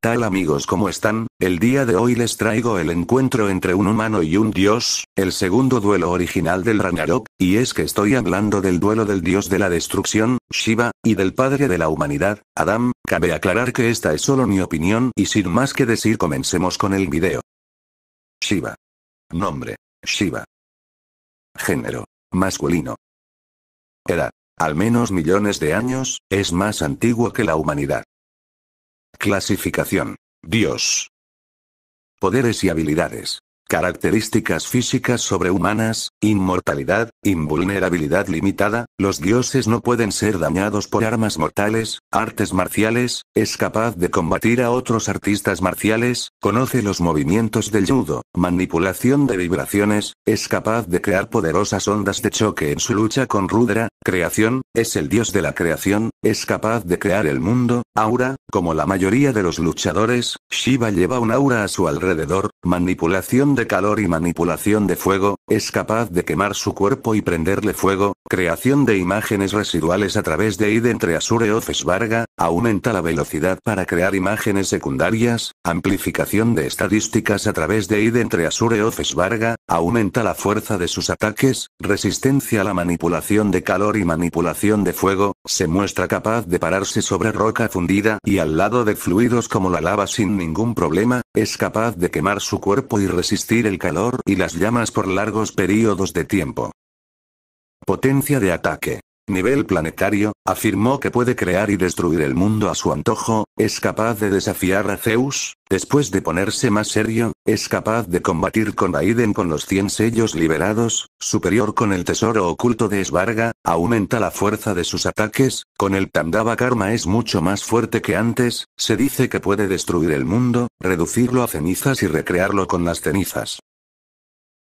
tal amigos como están? El día de hoy les traigo el encuentro entre un humano y un dios, el segundo duelo original del Ragnarok, y es que estoy hablando del duelo del dios de la destrucción, Shiva, y del padre de la humanidad, Adam, cabe aclarar que esta es solo mi opinión y sin más que decir comencemos con el video. Shiva. Nombre. Shiva. Género. Masculino. Edad. Al menos millones de años, es más antiguo que la humanidad. Clasificación. Dios. Poderes y habilidades. Características físicas sobrehumanas, inmortalidad, invulnerabilidad limitada, los dioses no pueden ser dañados por armas mortales, artes marciales, es capaz de combatir a otros artistas marciales, conoce los movimientos del judo, manipulación de vibraciones, es capaz de crear poderosas ondas de choque en su lucha con Rudra, creación, es el dios de la creación, es capaz de crear el mundo, aura, como la mayoría de los luchadores, Shiva lleva un aura a su alrededor, manipulación de calor y manipulación de fuego, es capaz de quemar su cuerpo y prenderle fuego, creación de imágenes residuales a través de ID entre Asure o Varga, aumenta la velocidad para crear imágenes secundarias, amplificación de estadísticas a través de ID entre Asure o Varga, aumenta la fuerza de sus ataques, resistencia a la manipulación de calor y manipulación de fuego, se muestra capaz de pararse sobre roca fundida y al lado de fluidos como la lava sin ningún problema, es capaz de quemar su cuerpo y resistir el calor y las llamas por largos periodos de tiempo. Potencia de ataque nivel planetario, afirmó que puede crear y destruir el mundo a su antojo, es capaz de desafiar a Zeus, después de ponerse más serio, es capaz de combatir con Raiden con los 100 sellos liberados, superior con el tesoro oculto de Svarga, aumenta la fuerza de sus ataques, con el Tandava Karma es mucho más fuerte que antes, se dice que puede destruir el mundo, reducirlo a cenizas y recrearlo con las cenizas.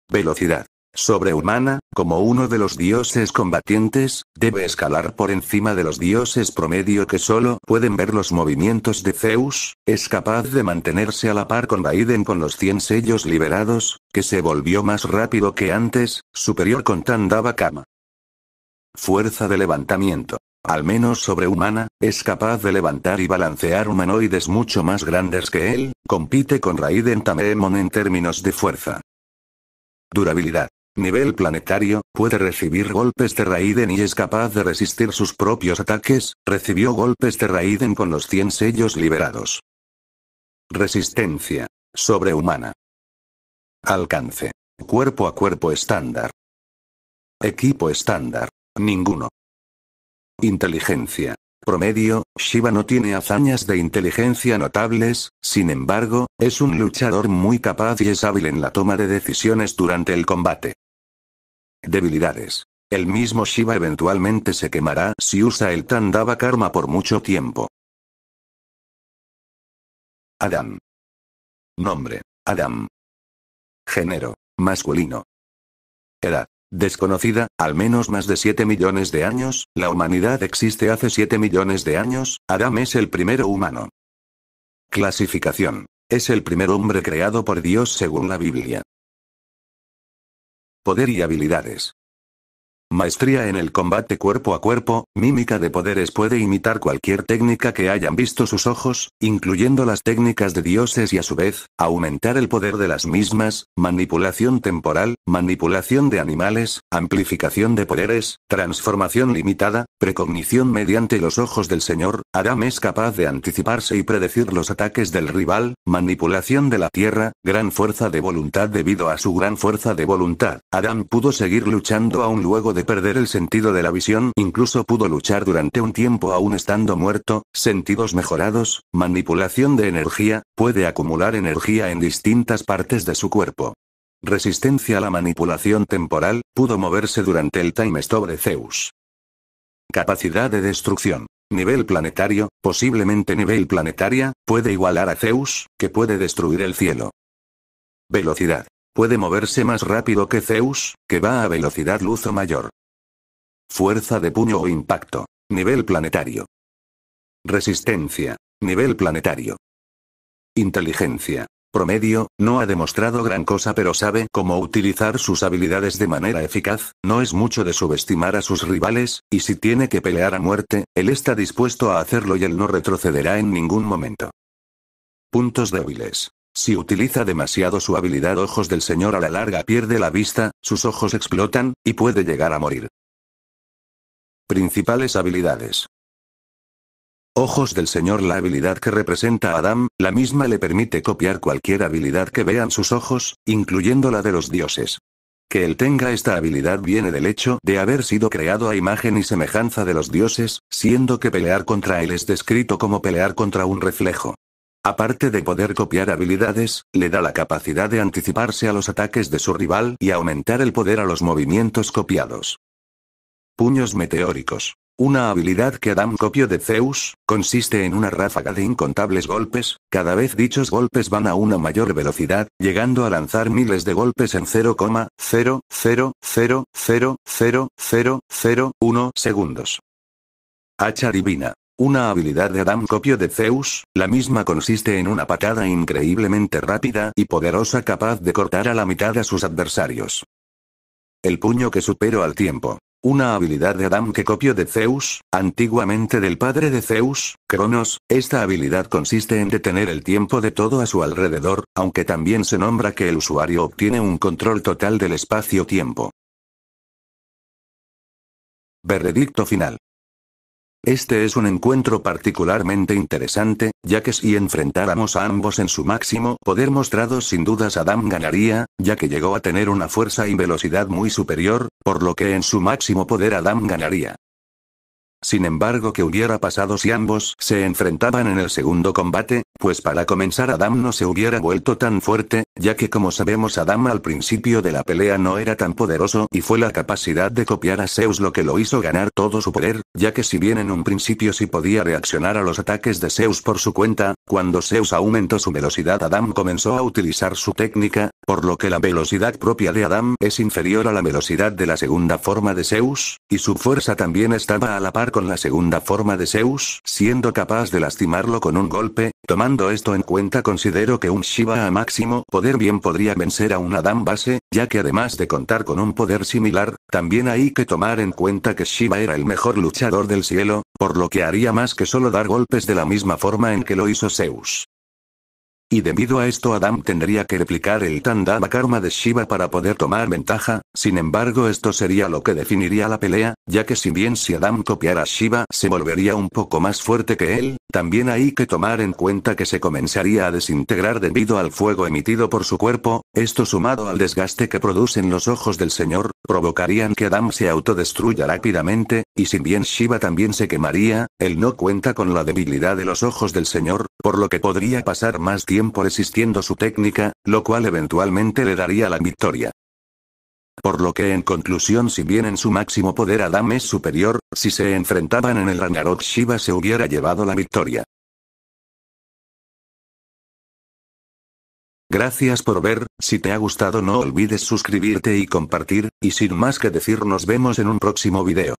Velocidad sobrehumana, como uno de los dioses combatientes, debe escalar por encima de los dioses promedio que solo pueden ver los movimientos de Zeus, es capaz de mantenerse a la par con Raiden con los 100 sellos liberados, que se volvió más rápido que antes, superior con Tandava Kama. Fuerza de levantamiento al menos sobrehumana, es capaz de levantar y balancear humanoides mucho más grandes que él, compite con Raiden Tameemon en términos de fuerza. Durabilidad nivel planetario, puede recibir golpes de Raiden y es capaz de resistir sus propios ataques, recibió golpes de Raiden con los 100 sellos liberados. Resistencia. Sobrehumana. Alcance. Cuerpo a cuerpo estándar. Equipo estándar. Ninguno. Inteligencia. Promedio, Shiva no tiene hazañas de inteligencia notables, sin embargo, es un luchador muy capaz y es hábil en la toma de decisiones durante el combate. Debilidades. El mismo Shiva eventualmente se quemará si usa el tan daba Karma por mucho tiempo. Adam. Nombre. Adam. Género. Masculino. Edad. Desconocida, al menos más de 7 millones de años, la humanidad existe hace 7 millones de años, Adam es el primero humano. Clasificación. Es el primer hombre creado por Dios según la Biblia poder y habilidades. Maestría en el combate cuerpo a cuerpo, mímica de poderes puede imitar cualquier técnica que hayan visto sus ojos, incluyendo las técnicas de dioses y a su vez, aumentar el poder de las mismas, manipulación temporal, manipulación de animales, amplificación de poderes, transformación limitada, precognición mediante los ojos del Señor, Adam es capaz de anticiparse y predecir los ataques del rival, manipulación de la tierra, gran fuerza de voluntad debido a su gran fuerza de voluntad, Adam pudo seguir luchando aún luego de de perder el sentido de la visión, incluso pudo luchar durante un tiempo aún estando muerto, sentidos mejorados, manipulación de energía, puede acumular energía en distintas partes de su cuerpo. Resistencia a la manipulación temporal, pudo moverse durante el time stop de Zeus. Capacidad de destrucción. Nivel planetario, posiblemente nivel planetaria, puede igualar a Zeus, que puede destruir el cielo. Velocidad. Puede moverse más rápido que Zeus, que va a velocidad luz o mayor. Fuerza de puño o impacto. Nivel planetario. Resistencia. Nivel planetario. Inteligencia. Promedio, no ha demostrado gran cosa pero sabe cómo utilizar sus habilidades de manera eficaz, no es mucho de subestimar a sus rivales, y si tiene que pelear a muerte, él está dispuesto a hacerlo y él no retrocederá en ningún momento. Puntos débiles. Si utiliza demasiado su habilidad ojos del señor a la larga pierde la vista, sus ojos explotan, y puede llegar a morir. Principales habilidades. Ojos del Señor La habilidad que representa a Adam, la misma le permite copiar cualquier habilidad que vean sus ojos, incluyendo la de los dioses. Que él tenga esta habilidad viene del hecho de haber sido creado a imagen y semejanza de los dioses, siendo que pelear contra él es descrito como pelear contra un reflejo. Aparte de poder copiar habilidades, le da la capacidad de anticiparse a los ataques de su rival y aumentar el poder a los movimientos copiados. Puños meteóricos. Una habilidad que Adam copió de Zeus, consiste en una ráfaga de incontables golpes, cada vez dichos golpes van a una mayor velocidad, llegando a lanzar miles de golpes en 0,0000001 segundos. Hacha divina. Una habilidad de Adam copio de Zeus, la misma consiste en una patada increíblemente rápida y poderosa capaz de cortar a la mitad a sus adversarios. El puño que superó al tiempo. Una habilidad de Adam que copio de Zeus, antiguamente del padre de Zeus, Cronos, esta habilidad consiste en detener el tiempo de todo a su alrededor, aunque también se nombra que el usuario obtiene un control total del espacio-tiempo. Veredicto final. Este es un encuentro particularmente interesante, ya que si enfrentáramos a ambos en su máximo poder mostrado sin dudas Adam ganaría, ya que llegó a tener una fuerza y velocidad muy superior, por lo que en su máximo poder Adam ganaría. Sin embargo, que hubiera pasado si ambos se enfrentaban en el segundo combate? Pues para comenzar Adam no se hubiera vuelto tan fuerte, ya que como sabemos Adam al principio de la pelea no era tan poderoso y fue la capacidad de copiar a Zeus lo que lo hizo ganar todo su poder, ya que si bien en un principio si podía reaccionar a los ataques de Zeus por su cuenta, cuando Zeus aumentó su velocidad Adam comenzó a utilizar su técnica, por lo que la velocidad propia de Adam es inferior a la velocidad de la segunda forma de Zeus, y su fuerza también estaba a la par con la segunda forma de Zeus, siendo capaz de lastimarlo con un golpe, tomando esto en cuenta considero que un Shiva a máximo bien podría vencer a un Adam base, ya que además de contar con un poder similar, también hay que tomar en cuenta que Shiva era el mejor luchador del cielo, por lo que haría más que solo dar golpes de la misma forma en que lo hizo Zeus. Y debido a esto Adam tendría que replicar el Tandama Karma de Shiva para poder tomar ventaja, sin embargo esto sería lo que definiría la pelea, ya que si bien si Adam copiara a Shiva se volvería un poco más fuerte que él, también hay que tomar en cuenta que se comenzaría a desintegrar debido al fuego emitido por su cuerpo, esto sumado al desgaste que producen los ojos del señor, provocarían que Adam se autodestruya rápidamente, y si bien Shiva también se quemaría, él no cuenta con la debilidad de los ojos del Señor, por lo que podría pasar más tiempo resistiendo su técnica, lo cual eventualmente le daría la victoria. Por lo que en conclusión si bien en su máximo poder Adam es superior, si se enfrentaban en el Ragnarok Shiva se hubiera llevado la victoria. Gracias por ver, si te ha gustado no olvides suscribirte y compartir, y sin más que decir nos vemos en un próximo video.